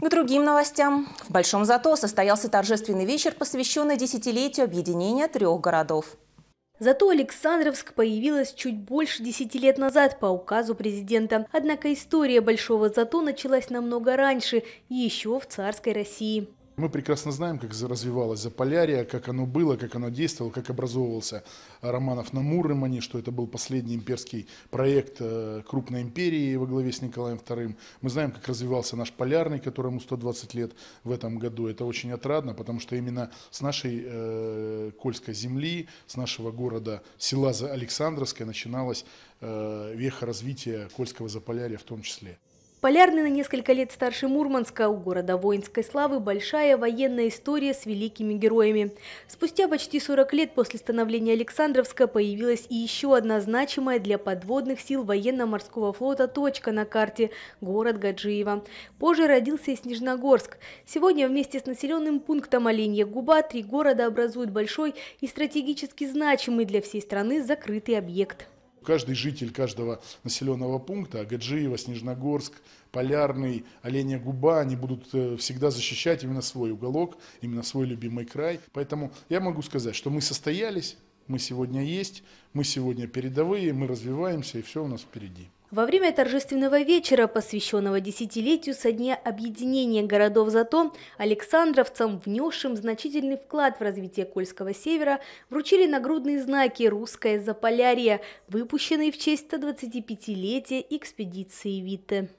К другим новостям. В Большом Зато состоялся торжественный вечер, посвященный десятилетию объединения трех городов. Зато Александровск появилась чуть больше десяти лет назад по указу президента. Однако история Большого Зато началась намного раньше, еще в царской России. Мы прекрасно знаем, как развивалась Заполярье, как оно было, как оно действовало, как образовывался Романов на Мурымане, что это был последний имперский проект э, крупной империи во главе с Николаем II. Мы знаем, как развивался наш Полярный, которому 120 лет в этом году. Это очень отрадно, потому что именно с нашей э, Кольской земли, с нашего города, села Александровская начиналась э, веха развития Кольского Заполярья в том числе. Полярный на несколько лет старше Мурманска, у города воинской славы большая военная история с великими героями. Спустя почти 40 лет после становления Александровска появилась и еще одна значимая для подводных сил военно-морского флота точка на карте – город Гаджиева. Позже родился и Снежногорск. Сегодня вместе с населенным пунктом Оленья Губа три города образуют большой и стратегически значимый для всей страны закрытый объект каждый житель каждого населенного пункта, Агаджиева, Снежногорск, Полярный, Оленья Губа, они будут э, всегда защищать именно свой уголок, именно свой любимый край. Поэтому я могу сказать, что мы состоялись, мы сегодня есть, мы сегодня передовые, мы развиваемся и все у нас впереди. Во время торжественного вечера, посвященного десятилетию со дня объединения городов Затон, александровцам, внесшим значительный вклад в развитие Кольского севера, вручили нагрудные знаки «Русское Заполярье», выпущенные в честь 125-летия экспедиции Виты.